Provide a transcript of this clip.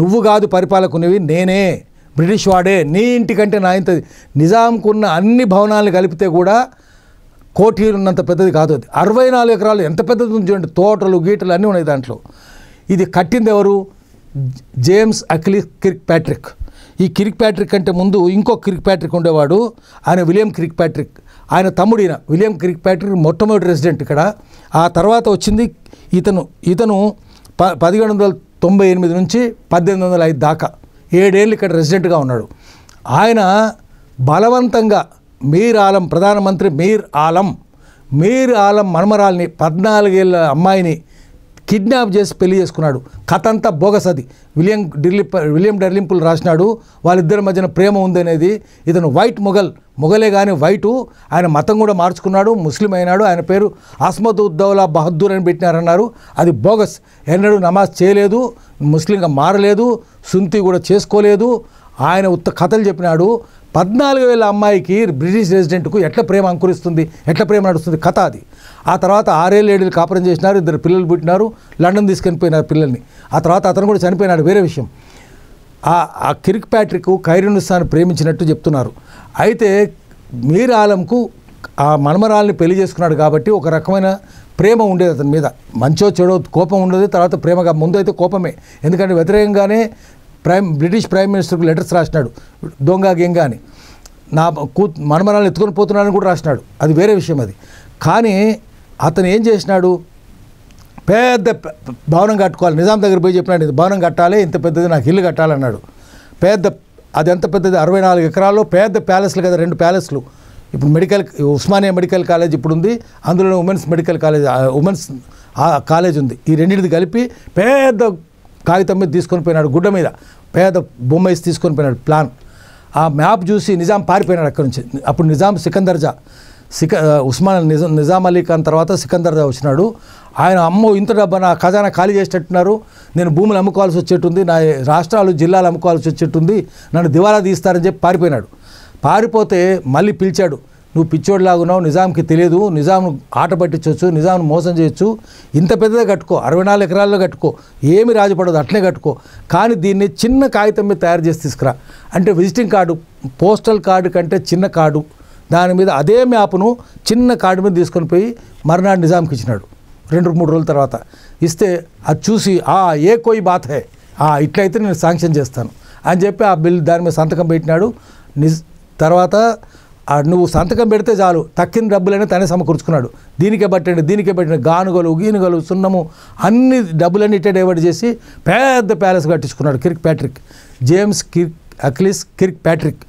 నువ్వు కాదు పరిపాలకునేవి నేనే బ్రిటిష్ వాడే నీ ఇంటికంటే నా ఇంత నిజాంకున్న అన్ని భవనాలను కలిపితే కూడా కోటి ఉన్నంత పెద్దది కాదు అది అరవై నాలుగు ఎకరాలు ఎంత పెద్దది ఉంది చూడండి తోటలు గీటలు అన్నీ ఉన్నాయి దాంట్లో ఇది కట్టింది ఎవరు జేమ్స్ అకిలీ కిరిక్ ప్యాట్రిక్ ఈ కిరిక్ ప్యాట్రిక్ కంటే ముందు ఇంకో కిరిక్ ప్యాట్రిక్ ఉండేవాడు ఆయన విలియం కిరిక్ ప్యాట్రిక్ ఆయన తమ్ముడిన విలియం క్రిక్ ప్యాట్రిక్ మొట్టమొదటి రెసిడెంట్ ఇక్కడ ఆ తర్వాత వచ్చింది ఇతను ఇతను ప పదిహేడు వందల తొంభై ఎనిమిది నుంచి పద్దెనిమిది వందల ఐదు దాకా ఏడేళ్ళు ఇక్కడ రెసిడెంట్గా ఉన్నాడు ఆయన బలవంతంగా మీర్ ఆలం ప్రధానమంత్రి మీర్ ఆలం మీర్ ఆలం మనమరాల్ని పద్నాలుగేళ్ళ అమ్మాయిని కిడ్నాప్ చేసి పెళ్లి చేసుకున్నాడు కథ అంతా బోగస్ అది విలియం డిర్లి విలియం డర్లింపుల్ రాసినాడు వాళ్ళిద్దరి మధ్యన ప్రేమ ఉందనేది ఇతను వైట్ మొఘల్ మొఘలే కానీ వైటు ఆయన మతం కూడా మార్చుకున్నాడు ముస్లిం అయినాడు ఆయన పేరు అస్మత్ ఉద్దౌలా బహద్దూర్ అని పెట్టినారన్నారు అది బోగస్ ఎన్నడూ నమాజ్ చేయలేదు ముస్లింగా మారలేదు సుంతి కూడా చేసుకోలేదు ఆయన ఉత్త కథలు చెప్పినాడు పద్నాలుగు వేల అమ్మాయికి బ్రిటిష్ రెసిడెంట్కు ఎట్లా ప్రేమ అంకురిస్తుంది ఎట్లా ప్రేమ నడుస్తుంది కథ అది ఆ తర్వాత ఆరేళ్ళు ఏడేళ్ళు కాపురం చేసినారు ఇద్దరు పిల్లలు పుట్టినారు లండన్ తీసుకొని పోయినారు పిల్లల్ని ఆ తర్వాత అతను కూడా చనిపోయినాడు వేరే విషయం ఆ కిరిక్ ప్యాట్రిక్ ఖైరునిస్తాను ప్రేమించినట్టు చెప్తున్నారు అయితే మీర్ ఆలంకు ఆ మనమరాల్ని పెళ్లి చేసుకున్నాడు కాబట్టి ఒక రకమైన ప్రేమ ఉండేది అతని మీద మంచో చెడో కోపం ఉండదు తర్వాత ప్రేమగా ముందు అయితే కోపమే ఎందుకంటే వ్యతిరేకంగానే ప్రైమ్ బ్రిటిష్ ప్రైమ్ మినిస్టర్కి లెటర్స్ రాసినాడు దొంగ గెంగా అని నా కూ మనమరాలను ఎత్తుకొని పోతున్నాడని కూడా రాసినాడు అది వేరే విషయం అది కానీ అతను ఏం చేసినాడు పెద్ద భవనం కట్టుకోవాలి నిజాం దగ్గర పోయి చెప్పినాడు ఇది భవనం కట్టాలి ఇంత పెద్దది నాకు ఇల్లు కట్టాలన్నాడు పెద్ద అది ఎంత పెద్దది అరవై నాలుగు ఎకరాల్లో పెద్ద ప్యాలెస్లు కదా రెండు ప్యాలెస్లు ఇప్పుడు మెడికల్ ఉస్మానియా మెడికల్ కాలేజ్ ఇప్పుడు ఉంది అందులోనే women's medical college women's college ఉంది ఈ రెండింటిది కలిపి పెద్ద కాగితం మీద తీసుకొని పోయినాడు గుడ్డ మీద పేద బొమ్మ వేసి తీసుకొని పోయినాడు ప్లాన్ ఆ మ్యాప్ చూసి నిజాం పారిపోయినాడు అక్కడి నుంచి అప్పుడు నిజాం సికందర్జా సిక ఉస్మాన్ నిజాం నిజాం అలీ ఖాన్ తర్వాత సికందర్జా వచ్చినాడు ఆయన అమ్మ ఇంత డబ్బా నా ఖజానా ఖాళీ చేసేటట్టున్నారు నేను భూములు అమ్ముకోవాల్సి వచ్చేట్టుంది నా రాష్ట్రాలు జిల్లాలు అమ్ముకోవాల్సి వచ్చేట్టుంది నన్ను దివాలా తీస్తారని చెప్పి పారిపోయినాడు పారిపోతే మళ్ళీ పిలిచాడు నువ్వు లాగున్నావు నిజాంకి తెలియదు నిజాం ఆట పట్టించవచ్చు నిజాంను మోసం చేయొచ్చు ఇంత పెద్దదే కట్టుకో అరవై నాలుగు ఎకరాల్లో కట్టుకో ఏమి రాజపడదు అట్లే కట్టుకో కానీ దీన్ని చిన్న కాగితం మీద తయారు చేసి తీసుకురా అంటే విజిటింగ్ కార్డు పోస్టల్ కార్డు కంటే చిన్న కార్డు దాని మీద అదే మ్యాప్ను చిన్న కార్డు మీద తీసుకొని పోయి మర్నాడు నిజాంకి ఇచ్చినాడు రెండు మూడు రోజుల తర్వాత ఇస్తే అది చూసి ఆ ఏ కోయి బాత్ హే ఆ ఇట్లయితే నేను శాంక్షన్ చేస్తాను అని చెప్పి ఆ బిల్ దాని మీద సంతకం పెట్టినాడు నిజ్ తర్వాత నువ్వు సంతకం పెడితే చాలు తక్కిన డబ్బులైనా తనే సమకూర్చుకున్నాడు దీనికే పట్టండి దీనికే పెట్టండి గానుగలు గీనుగలు సున్నము అన్ని డబ్బులన్నీ ఇట్టే డైవర్ట్ చేసి పెద్ద ప్యాలెస్ కట్టించుకున్నాడు Kirkpatrick James Kirk Achilles Kirk Patrick